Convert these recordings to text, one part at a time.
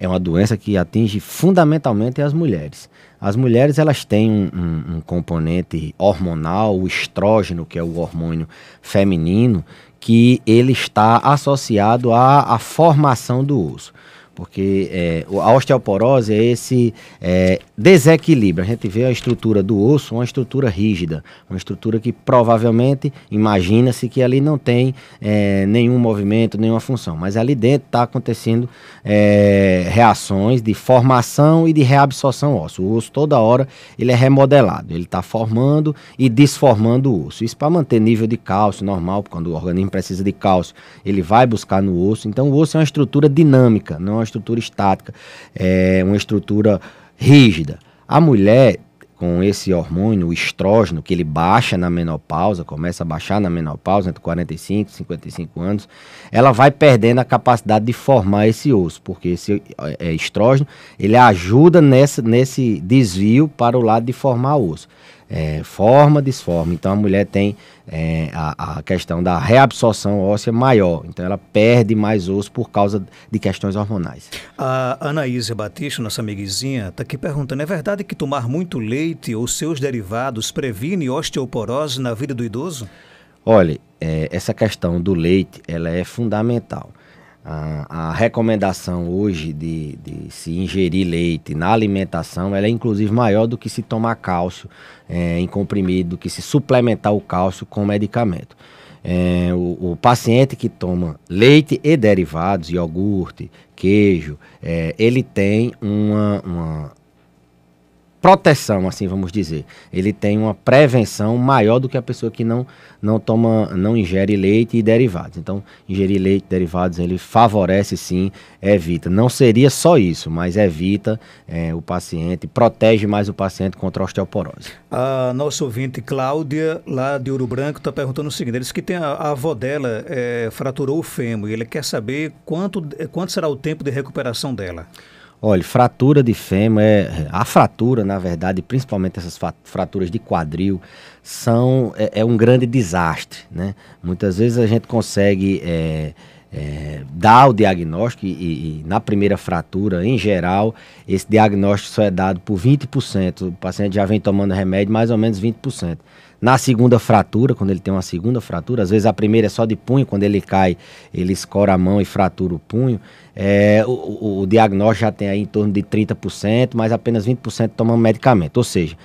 é uma doença que atinge fundamentalmente as mulheres. As mulheres elas têm um, um, um componente hormonal, o estrógeno, que é o hormônio feminino, que ele está associado à, à formação do osso porque é, a osteoporose é esse é, desequilíbrio. A gente vê a estrutura do osso, uma estrutura rígida, uma estrutura que provavelmente imagina-se que ali não tem é, nenhum movimento, nenhuma função, mas ali dentro está acontecendo é, reações de formação e de reabsorção osso O osso toda hora ele é remodelado, ele está formando e desformando o osso. Isso para manter nível de cálcio normal, quando o organismo precisa de cálcio, ele vai buscar no osso. Então o osso é uma estrutura dinâmica, não é uma estrutura estática, é uma estrutura rígida. A mulher com esse hormônio, o estrógeno, que ele baixa na menopausa, começa a baixar na menopausa entre 45 e 55 anos, ela vai perdendo a capacidade de formar esse osso, porque esse é, é estrógeno, ele ajuda nessa, nesse desvio para o lado de formar osso é, forma, desforma. Então a mulher tem é, a, a, questão da reabsorção óssea maior. Então ela perde mais osso por causa de questões hormonais. A Anaísa Batista, nossa amiguizinha está aqui perguntando: é verdade que tomar muito leite ou seus derivados previne osteoporose na vida do idoso? Olha, é, essa questão do leite ela é fundamental. A, a, recomendação hoje de, de, se ingerir leite na alimentação ela é inclusive maior do que se tomar cálcio é, em comprimido, do que se suplementar o cálcio com medicamento. É, o, o, paciente que toma leite e derivados, iogurte, queijo, é, ele tem uma, uma proteção, assim vamos dizer. Ele tem uma prevenção maior do que a pessoa que não, não toma, não ingere leite e derivados. Então, ingerir leite e derivados ele favorece sim, evita. Não seria só isso, mas evita é, o paciente, protege mais o paciente contra a osteoporose. A nossa ouvinte Cláudia, lá de Ouro Branco, está perguntando o seguinte: eles que tem a, a avó dela é, fraturou o fêmur e ele quer saber quanto, eh, quanto será o tempo de recuperação dela. Olha, fratura de fêmur, é, a fratura, na verdade, principalmente essas fraturas de quadril, são, é, é um grande desastre. Né? Muitas vezes a gente consegue é, é, dar o diagnóstico e, e, e, na primeira fratura, em geral, esse diagnóstico só é dado por 20%. O paciente já vem tomando remédio mais ou menos 20%. Na segunda fratura, quando ele tem uma segunda fratura, às vezes a primeira é só de punho, quando ele cai, ele escora a mão e fratura o punho. É, o, o, o diagnóstico já tem aí em torno de 30%, mas apenas 20% tomam medicamento. Ou seja,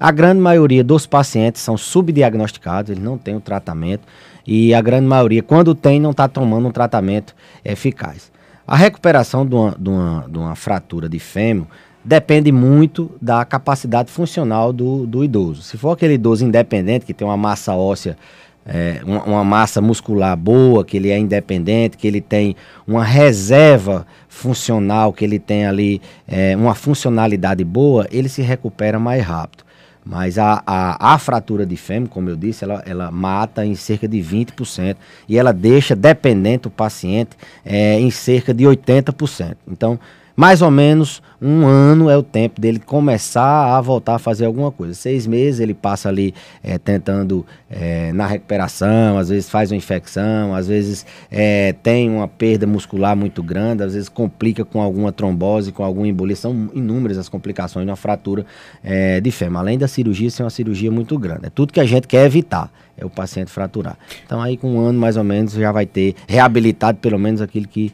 a grande maioria dos pacientes são subdiagnosticados, eles não têm o tratamento, e a grande maioria, quando tem, não está tomando um tratamento eficaz. A recuperação de uma, de uma, de uma fratura de fêmur depende muito da capacidade funcional do, do idoso. Se for aquele idoso independente, que tem uma massa óssea, é, uma, uma, massa muscular boa, que ele é independente, que ele tem uma reserva funcional, que ele tem ali é, uma funcionalidade boa, ele se recupera mais rápido. Mas a, a, a, fratura de fêmur, como eu disse, ela, ela mata em cerca de 20% e ela deixa dependente o paciente é, em cerca de 80%. Então, mais ou menos um ano é o tempo dele começar a voltar a fazer alguma coisa. Seis meses ele passa ali é, tentando é, na recuperação, às vezes faz uma infecção, às vezes é, tem uma perda muscular muito grande, às vezes complica com alguma trombose, com alguma embolia. São inúmeras as complicações de uma fratura de fêmur. Além da cirurgia ser é uma cirurgia muito grande. É tudo que a gente quer evitar é o paciente fraturar. Então aí com um ano mais ou menos já vai ter reabilitado pelo menos aquilo que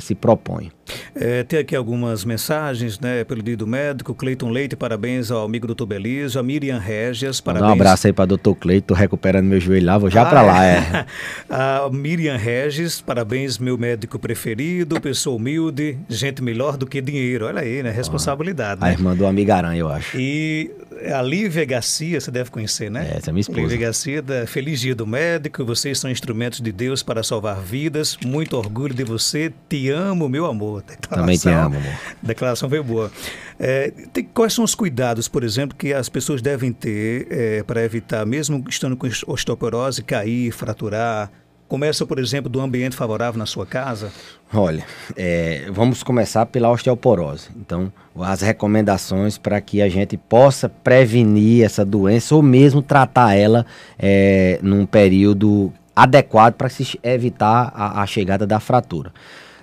se propõe. É, tem aqui algumas mensagens, né, pelo dia do médico. Cleiton Leite, parabéns ao amigo do Tobelizo. A Miriam Regis, parabéns. Um abraço aí para doutor Cleiton, recuperando meu joelho lá, vou já ah, para lá, é. é. a Miriam Regis, parabéns, meu médico preferido, pessoa humilde, gente melhor do que dinheiro. Olha aí, né, responsabilidade. Ah, né? A irmã do Amigo Aranha, eu acho. E é a Lívia Garcia, você deve conhecer, né? É, essa é minha esposa. Lívia Garcia, da Feliz Dia do Médico, vocês são instrumentos de Deus para salvar vidas. Muito orgulho de você, te amo, meu amor. Declaração, Também te amo, amor. Declaração bem boa. É, tem, quais são os cuidados, por exemplo, que as pessoas devem ter é, para evitar, mesmo estando com osteoporose, cair, fraturar, Começa, por exemplo, do ambiente favorável na sua casa? Olha, é, vamos começar pela osteoporose. Então, as recomendações para que a gente possa prevenir essa doença ou mesmo tratar ela é, num período adequado para evitar a, a chegada da fratura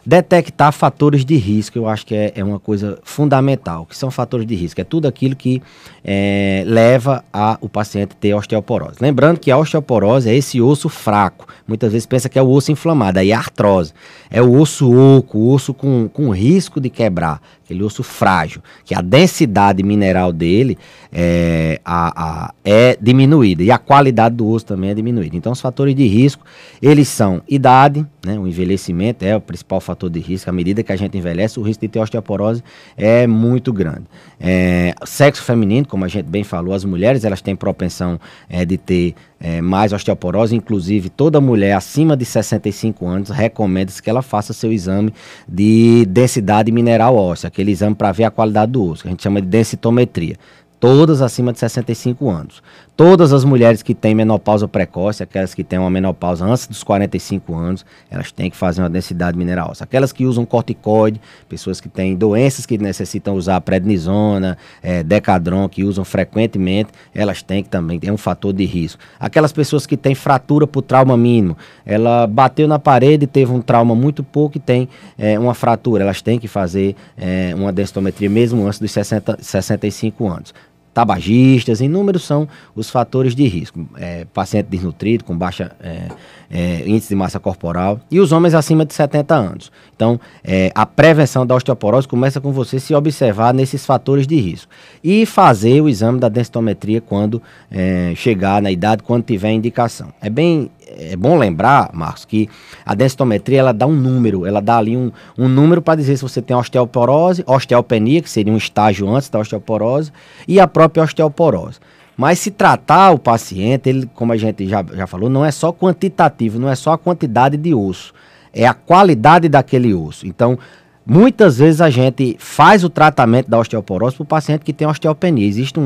detectar fatores de risco, eu acho que é, é, uma coisa fundamental, que são fatores de risco, é tudo aquilo que é, leva a o paciente ter osteoporose. Lembrando que a osteoporose é esse osso fraco, muitas vezes pensa que é o osso inflamado, aí é artrose, é o osso oco, o osso com, com risco de quebrar, aquele osso frágil, que a densidade mineral dele é, a, a, é diminuída e a qualidade do osso também é diminuída. Então, os fatores de risco, eles são idade, né, o envelhecimento é o principal fator de risco. À medida que a gente envelhece, o risco de ter osteoporose é muito grande. É, sexo feminino, como a gente bem falou, as mulheres elas têm propensão é, de ter é, mais osteoporose, inclusive toda mulher acima de 65 anos recomenda-se que ela faça seu exame de densidade mineral óssea, aquele exame para ver a qualidade do osso, que a gente chama de densitometria todas acima de 65 anos. Todas as mulheres que têm menopausa precoce, aquelas que têm uma menopausa antes dos 45 anos, elas têm que fazer uma densidade mineral óssea. Aquelas que usam corticoide, pessoas que têm doenças que necessitam usar prednisona, é, decadron, que usam frequentemente, elas têm que também, é um fator de risco. Aquelas pessoas que têm fratura por trauma mínimo, ela bateu na parede, teve um trauma muito pouco e tem é, uma fratura, elas têm que fazer é, uma densitometria mesmo antes dos 60, 65 anos tabagistas, inúmeros são os fatores de risco. É, paciente desnutrido, com baixa é, é, índice de massa corporal e os homens acima de 70 anos. Então, é, a prevenção da osteoporose começa com você se observar nesses fatores de risco e fazer o exame da densitometria quando é, chegar na idade, quando tiver indicação. É bem é bom lembrar, Marcos, que a densitometria ela dá um número, ela dá ali um, um número para dizer se você tem osteoporose, osteopenia, que seria um estágio antes da osteoporose, e a própria osteoporose. Mas se tratar o paciente, ele, como a gente já, já falou, não é só quantitativo, não é só a quantidade de osso, é a qualidade daquele osso. Então, Muitas vezes a gente faz o tratamento da osteoporose para o paciente que tem osteopenia. Existe um,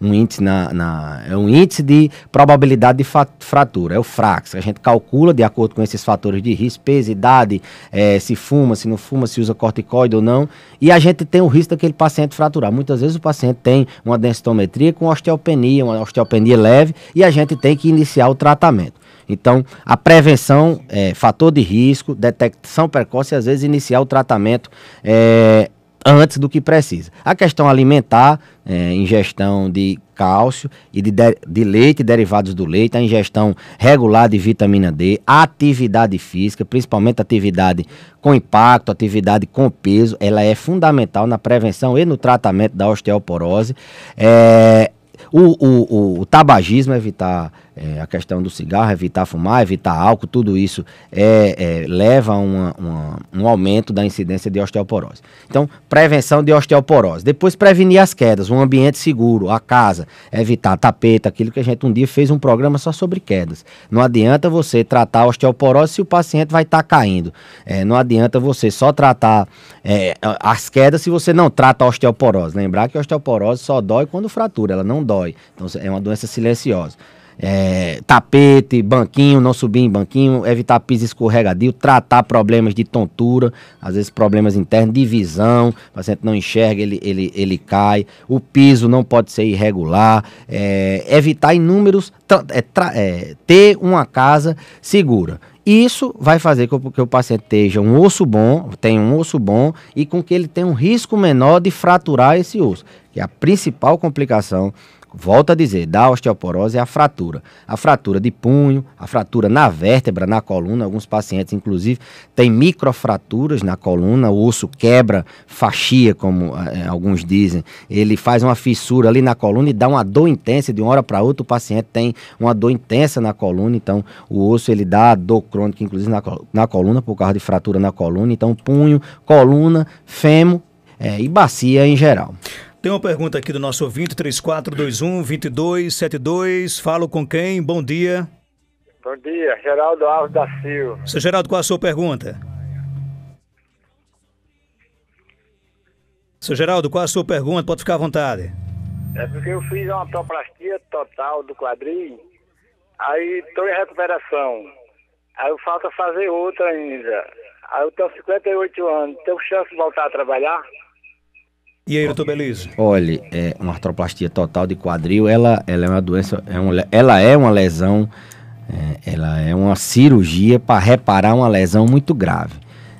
um, um índice na, na, é um índice de probabilidade de fratura, é o FRAX. A gente calcula de acordo com esses fatores de risco, peso, idade, é, se fuma, se não fuma, se usa corticoide ou não. E a gente tem o risco daquele paciente fraturar. Muitas vezes o paciente tem uma densitometria com osteopenia, uma osteopenia leve, e a gente tem que iniciar o tratamento. Então, a prevenção, é, fator de risco, detecção precoce e às vezes iniciar o tratamento é, antes do que precisa. A questão alimentar, é, ingestão de cálcio e de, de, de leite e derivados do leite, a ingestão regular de vitamina D, atividade física, principalmente atividade com impacto, atividade com peso, ela é fundamental na prevenção e no tratamento da osteoporose. É, o, o, o, o tabagismo, evitar é, a questão do cigarro, evitar fumar, evitar álcool, tudo isso é, é leva a uma, uma, um aumento da incidência de osteoporose. Então, prevenção de osteoporose. Depois, prevenir as quedas, um ambiente seguro, a casa, evitar tapete, aquilo que a gente um dia fez um programa só sobre quedas. Não adianta você tratar a osteoporose se o paciente vai estar tá caindo. É, não adianta você só tratar é, as quedas se você não trata a osteoporose. Lembrar que a osteoporose só dói quando fratura, ela não dói. Então, é uma doença silenciosa é, tapete, banquinho, não subir em banquinho, evitar piso escorregadio, tratar problemas de tontura, às vezes problemas internos de visão, o paciente não enxerga, ele, ele, ele cai, o piso não pode ser irregular, é, evitar inúmeros, é, é, ter uma casa segura. Isso vai fazer com que o paciente tenha um osso bom, tenha um osso bom e com que ele tenha um risco menor de fraturar esse osso, que é a principal complicação Volto a dizer, da osteoporose é a fratura. A fratura de punho, a fratura na vértebra, na coluna. Alguns pacientes, inclusive, têm microfraturas na coluna. O osso quebra, fascia, como é, alguns dizem. Ele faz uma fissura ali na coluna e dá uma dor intensa. De uma hora para outra, o paciente tem uma dor intensa na coluna. Então, o osso ele dá dor crônica, inclusive, na, na coluna, por causa de fratura na coluna. Então, punho, coluna, fêmur é, e bacia em geral. Tem uma pergunta aqui do nosso ouvinte, 3421-2272. Falo com quem? Bom dia. Bom dia, Geraldo Alves da Silva. Seu Geraldo, qual a sua pergunta? Seu Geraldo, qual a sua pergunta? Pode ficar à vontade. É porque eu fiz uma toplastia total do quadril, aí estou em recuperação. Aí falta fazer outra ainda. Aí eu tenho 58 anos, tenho chance de voltar a trabalhar? E aí doutor Belize? Olha, é uma artroplastia total de quadril, ela, ela é uma doença, é ela é uma lesão, é, ela é uma cirurgia para reparar uma lesão muito grave.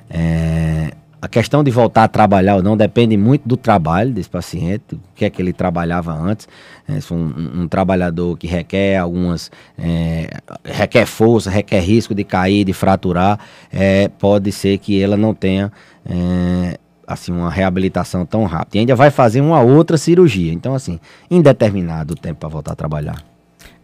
É, a questão de voltar a trabalhar ou não depende muito do trabalho desse paciente, o que é que ele trabalhava antes. É, se um, um trabalhador que requer algumas. É, requer força, requer risco de cair, de fraturar, é, pode ser que ela não tenha é, assim, uma reabilitação tão rápida. E ainda vai fazer uma outra cirurgia. Então, assim, indeterminado o tempo para voltar a trabalhar.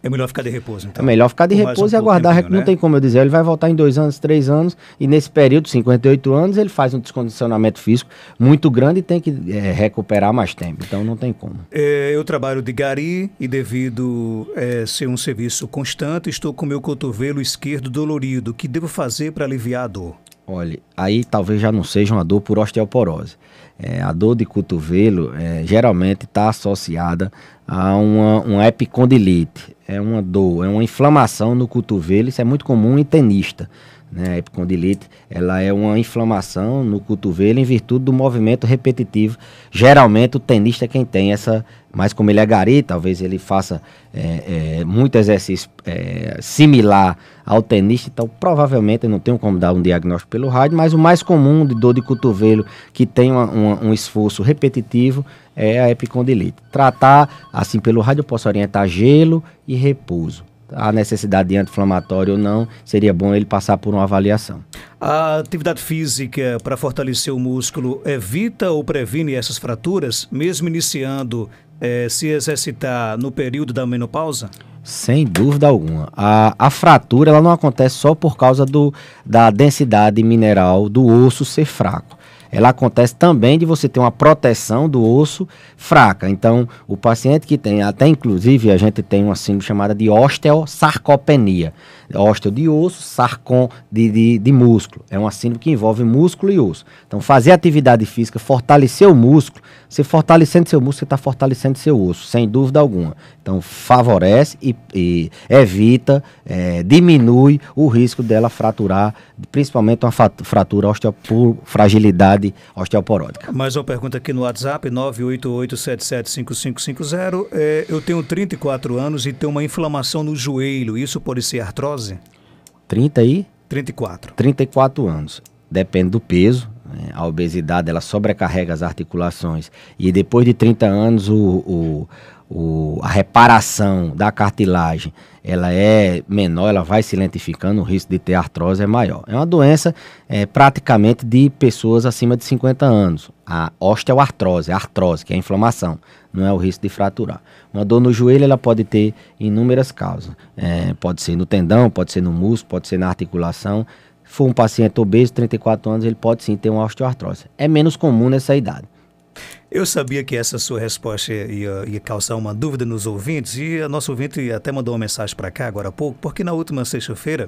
É melhor ficar de repouso, então. É melhor ficar de repouso um e aguardar. Tempinho, né? Não tem como eu dizer. Ele vai voltar em dois anos, três anos. E nesse período, 58 anos, ele faz um descondicionamento físico muito grande e tem que é, recuperar mais tempo. Então não tem como. É, eu trabalho de gari e devido é, ser um serviço constante, estou com meu cotovelo esquerdo dolorido. O que devo fazer para aliviar a dor? Olha, aí talvez já não seja uma dor por osteoporose. É, a dor de cotovelo é, geralmente está associada a uma, uma epicondilite. É uma dor, é uma inflamação no cotovelo. Isso é muito comum em tenista. Né? A epicondilite ela é uma inflamação no cotovelo em virtude do movimento repetitivo. Geralmente o tenista é quem tem essa, mas como ele é gari, talvez ele faça é, é, muito exercício é, similar ao tenista, então provavelmente eu não tenho como dar um diagnóstico pelo rádio, mas o mais comum de dor de cotovelo que tem uma, uma, um esforço repetitivo é a epicondilite. Tratar assim pelo rádio eu posso orientar gelo e repouso a necessidade de anti-inflamatório ou não, seria bom ele passar por uma avaliação. A atividade física para fortalecer o músculo evita ou previne essas fraturas, mesmo iniciando é, se exercitar no período da menopausa? Sem dúvida alguma. A, a fratura ela não acontece só por causa do, da densidade mineral do osso ser fraco ela acontece também de você ter uma proteção do osso fraca. Então, o paciente que tem, até inclusive a gente tem uma síndrome chamada de osteosarcopenia. Ósteo de osso, sarcom de, de, de, músculo. É uma síndrome que envolve músculo e osso. Então, fazer atividade física, fortalecer o músculo, se fortalecendo seu músculo, você está fortalecendo seu osso, sem dúvida alguma. Então, favorece e, e evita, é, diminui o risco dela fraturar, principalmente uma fratura osteopor, fragilidade osteoporótica. Mais uma pergunta aqui no WhatsApp, 988775550. É, eu tenho 34 anos e tenho uma inflamação no joelho. Isso pode ser artrose? 30 e? 34. 34 anos. Depende do peso, é, a obesidade ela sobrecarrega as articulações e depois de 30 anos o, o, o, a reparação da cartilagem ela é menor, ela vai se lentificando, o risco de ter artrose é maior. É uma doença é, praticamente de pessoas acima de 50 anos. A osteoartrose, a artrose, que é a inflamação, não é o risco de fraturar. Uma dor no joelho ela pode ter inúmeras causas. É, pode ser no tendão, pode ser no músculo, pode ser na articulação for um paciente obeso, 34 anos, ele pode sim ter uma osteoartrose. É menos comum nessa idade. Eu sabia que essa sua resposta ia, ia, causar uma dúvida nos ouvintes e a nossa ouvinte até mandou uma mensagem para cá agora há pouco, porque na última sexta-feira,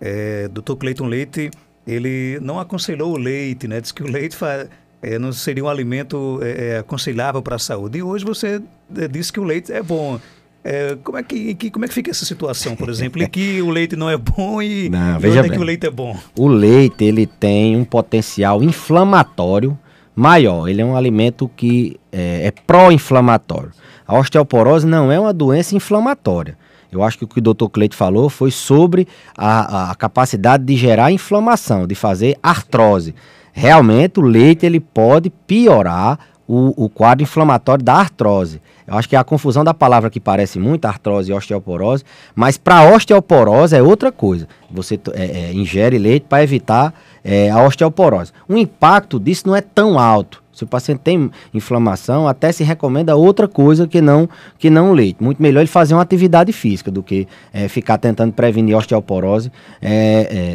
é, Dr. Cleiton Leite, ele não aconselhou o leite, né? Diz que o leite faz, é, não seria um alimento é, é aconselhável para a saúde. E hoje você é, disse que o leite é bom. É, como, é que, que, como é que fica essa situação, por exemplo, em que o leite não é bom e não, veja é bem. que o leite é bom? O leite ele tem um potencial inflamatório maior. Ele é um alimento que é, é pró-inflamatório. A osteoporose não é uma doença inflamatória. Eu acho que o que o doutor Cleite falou foi sobre a, a capacidade de gerar inflamação, de fazer artrose. Realmente, o leite ele pode piorar o, o quadro inflamatório da artrose. Eu acho que é a confusão da palavra que parece muito, artrose e osteoporose, mas para osteoporose é outra coisa. Você é, é, ingere leite para evitar é, a osteoporose. O impacto disso não é tão alto. Se o paciente tem inflamação, até se recomenda outra coisa que não que não leite. Muito melhor ele fazer uma atividade física do que é, ficar tentando prevenir osteoporose é,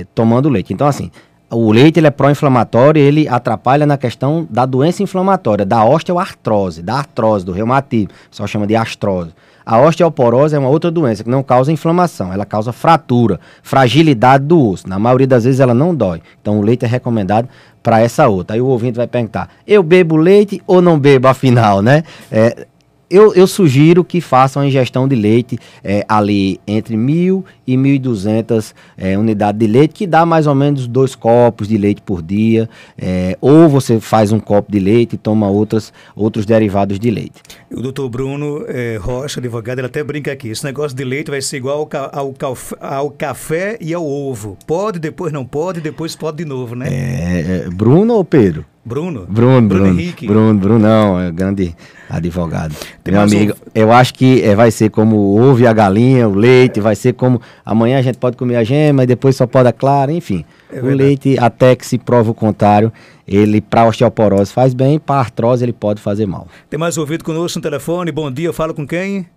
é, tomando leite. Então, assim, o leite ele é pró-inflamatório, ele atrapalha na questão da doença inflamatória, da osteoartrose, da artrose, do reumatismo, só chama de artrose. A osteoporose é uma outra doença que não causa inflamação, ela causa fratura, fragilidade do osso. Na maioria das vezes ela não dói. Então o leite é recomendado para essa outra. Aí o ouvinte vai perguntar: eu bebo leite ou não bebo afinal, né? É, eu, eu, sugiro que façam a ingestão de leite é, ali entre 1.000 e 1.200 é, unidades de leite, que dá mais ou menos dois copos de leite por dia. É, ou você faz um copo de leite e toma outras, outros derivados de leite. O doutor Bruno é, Rocha, advogado, ele até brinca aqui. Esse negócio de leite vai ser igual ao, ca ao, ao café e ao ovo. Pode, depois não pode, depois pode de novo, né? É, é, Bruno ou Pedro? Bruno? Bruno, Bruno. Bruno Henrique. Bruno, Brunão, é grande advogado. Tem Meu amigo, um... eu acho que é, vai ser como ouve a galinha, o leite, vai ser como amanhã a gente pode comer a gema e depois só pode a clara, enfim. É o leite, até que se prova o contrário, ele para osteoporose faz bem, para artrose ele pode fazer mal. Tem mais ouvido conosco no telefone, bom dia, fala falo com quem?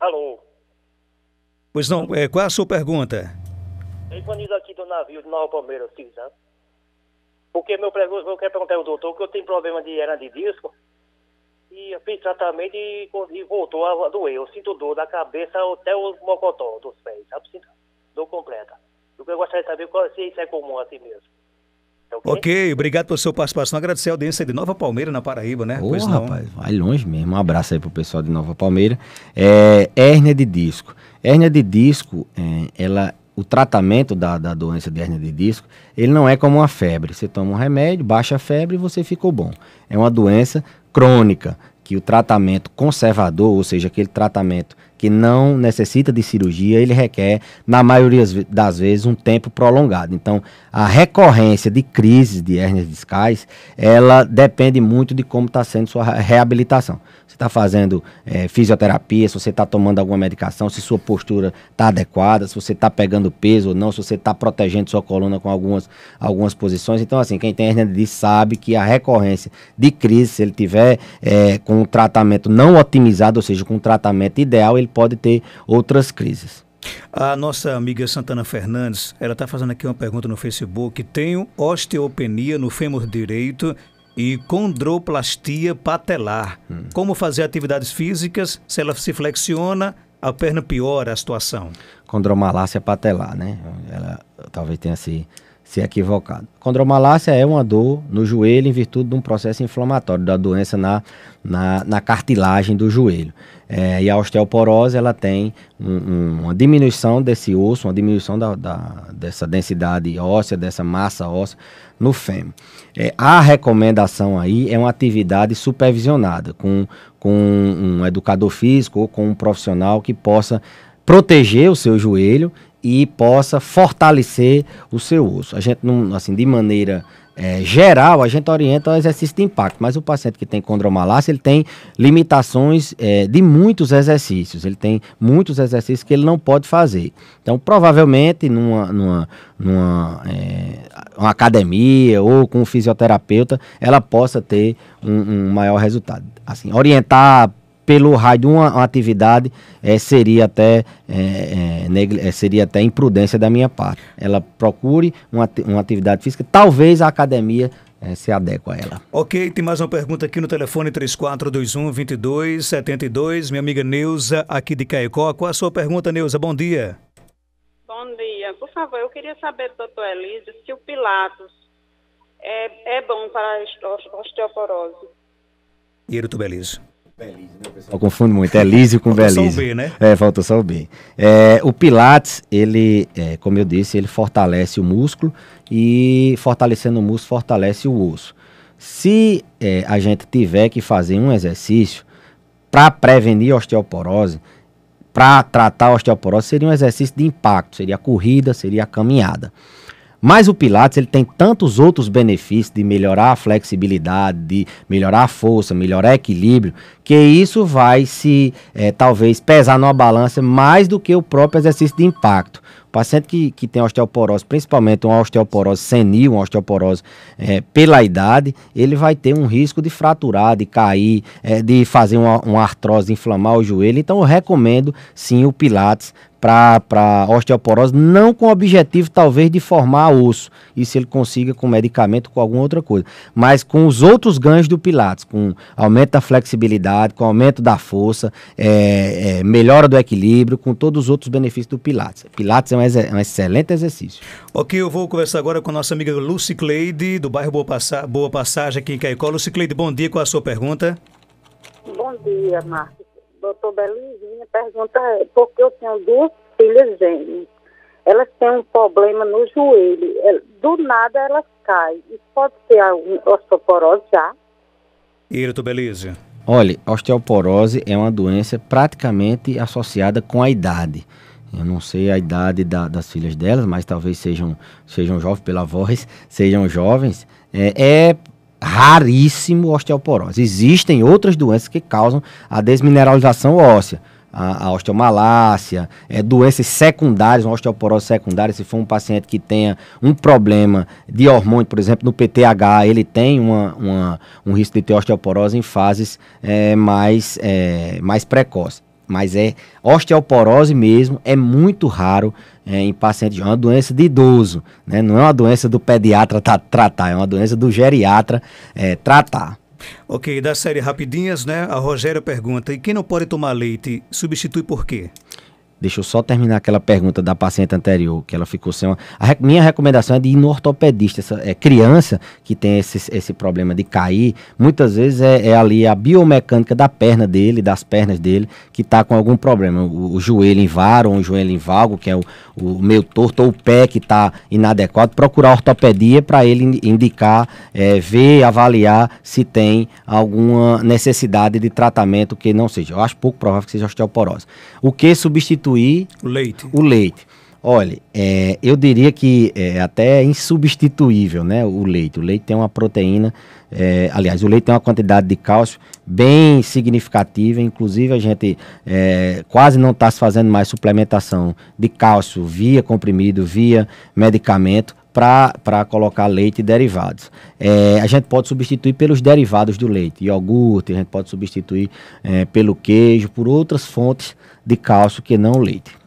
Alô. Pois não, é, qual é a sua pergunta? Ivanildo aqui do navio de Nova Palmeiras, Cisão. Porque meu pregoso, eu quero perguntar ao doutor que eu tenho problema de hernia de disco e eu fiz tratamento e, e voltou a doer. Eu sinto dor da cabeça até o mocotó dos pés, sabe? Sinto dor completa. O que eu gostaria de saber é qual, se isso é comum assim mesmo. Tá okay? ok, obrigado pela sua participação. Agradecer a audiência de Nova Palmeira, na Paraíba, né? Ô, pois não. rapaz, vai longe mesmo. Um abraço aí pro pessoal de Nova Palmeira. É, é hérnia de disco. Hérnia de disco, é, ela o tratamento da, da doença de hernia de disco, ele não é como uma febre. Você toma um remédio, baixa a febre e você ficou bom. É uma doença crônica, que o tratamento conservador, ou seja, aquele tratamento que não necessita de cirurgia, ele requer, na maioria das vezes, um tempo prolongado. Então, a recorrência de crises de hérnias discais, ela depende muito de como está sendo sua reabilitação. Você está fazendo é, fisioterapia, se você está tomando alguma medicação, se sua postura está adequada, se você está pegando peso ou não, se você está protegendo sua coluna com algumas, algumas posições. Então, assim, quem tem hernia disc sabe que a recorrência de crise, se ele tiver é, com um tratamento não otimizado, ou seja, com um tratamento ideal, ele pode ter outras crises. A nossa amiga Santana Fernandes, ela está fazendo aqui uma pergunta no Facebook. Tenho osteopenia no fêmur direito e condroplastia patelar. Hum. Como fazer atividades físicas se ela se flexiona, a perna piora a situação? Condromalácia patelar, né? Ela talvez tenha se... Assim se equivocado. Condromalácia é uma dor no joelho em virtude de um processo inflamatório, da doença na, na, na cartilagem do joelho. É, e a osteoporose ela tem um, um, uma diminuição desse osso, uma diminuição da, da, dessa densidade óssea, dessa massa óssea no fêmur. É, a recomendação aí é uma atividade supervisionada com, com um educador físico ou com um profissional que possa proteger o seu joelho e possa fortalecer o seu osso. A gente não, assim, de maneira é, geral, a gente orienta o exercício de impacto, mas o paciente que tem condromalácia, ele tem limitações é, de muitos exercícios, ele tem muitos exercícios que ele não pode fazer. Então, provavelmente, numa, numa, numa é, uma academia ou com um fisioterapeuta, ela possa ter um, um maior resultado. Assim, orientar pelo raio de uma, uma atividade é, seria, até, é, é, seria até imprudência da minha parte. Ela procure uma, uma atividade física, talvez a academia se adequa a ela. Ok, tem mais uma pergunta aqui no telefone 3421-2272. Minha amiga Neuza, aqui de Caicó. Qual a sua pergunta, Neuza? Bom dia. Bom dia. Por favor, eu queria saber do doutor Elísio se o Pilatos é, é bom para a osteoporose. Irto Belísio. Belize, né, confundo muito, é Lísio com falta Belize. Faltou só o B, né? É, falta só o B. É, o Pilates, ele, é, como eu disse, ele fortalece o músculo e fortalecendo o músculo, fortalece o osso. Se é, a gente tiver que fazer um exercício para prevenir osteoporose, para tratar a osteoporose, seria um exercício de impacto, seria a corrida, seria a caminhada. Mas o Pilates ele tem tantos outros benefícios de melhorar a flexibilidade, de melhorar a força, melhorar equilíbrio, que isso vai se é, talvez pesar numa balança mais do que o próprio exercício de impacto. O paciente que, que tem osteoporose, principalmente uma osteoporose senil, uma osteoporose é, pela idade, ele vai ter um risco de fraturar, de cair, é, de fazer uma, uma artrose, de inflamar o joelho. Então eu recomendo sim o Pilates para osteoporose, não com o objetivo talvez de formar osso, e se ele consiga com medicamento, com alguma outra coisa, mas com os outros ganhos do Pilates, com aumento da flexibilidade, com aumento da força, é, é, melhora do equilíbrio, com todos os outros benefícios do Pilates. Pilates é um, é um excelente exercício. Ok, eu vou conversar agora com a nossa amiga Lucy Cleide, do bairro Boa, Passa Boa Passagem, aqui em Caicó. Lucy Cleide, bom dia, qual a sua pergunta? Bom dia, Marcos doutor Belinzinha, pergunta é, porque eu tenho duas filhas gêmeas. Elas têm um problema no joelho. É, do nada elas caem. Isso pode ser osteoporose já? E doutor Belize? Olha, osteoporose é uma doença praticamente associada com a idade. Eu não sei a idade da, das filhas delas, mas talvez sejam, sejam jovens pela voz, sejam jovens. É, é, raríssimo osteoporose. Existem outras doenças que causam a desmineralização óssea. A, a osteomalácia, é, doenças secundárias, uma osteoporose secundária, se for um paciente que tenha um problema de hormônio, por exemplo, no PTH, ele tem uma, uma um risco de ter osteoporose em fases é, mais, é, mais precoces mas é osteoporose mesmo, é muito raro é, em paciente, é uma doença de idoso, né? não é uma doença do pediatra tá, tratar, é uma doença do geriatra é, tratar. Ok, da série Rapidinhas, né? A Rogéria pergunta: e quem não pode tomar leite, substitui por quê? Deixa eu só terminar aquela pergunta da paciente anterior, que ela ficou sem uma... A minha recomendação é de ir no ortopedista. Essa, é, criança que tem esse, esse problema de cair, muitas vezes é, é ali a biomecânica da perna dele, das pernas dele, que está com algum problema. O, o joelho em varo, ou o joelho em valgo, que é o, o meio torto, ou o pé que está inadequado. Procurar ortopedia para ele indicar, é, ver, avaliar se tem alguma necessidade de tratamento que não seja. Eu acho pouco provável que seja osteoporose. O que substitui substituir o leite. O leite. Olha, é, eu diria que é até insubstituível, né? O leite. O leite tem uma proteína, é, aliás, o leite tem uma quantidade de cálcio bem significativa. Inclusive, a gente é, quase não está se fazendo mais suplementação de cálcio via comprimido, via medicamento para colocar leite e derivados. É, a gente pode substituir pelos derivados do leite, iogurte, a gente pode substituir é, pelo queijo, por outras fontes de cálcio que não o leite.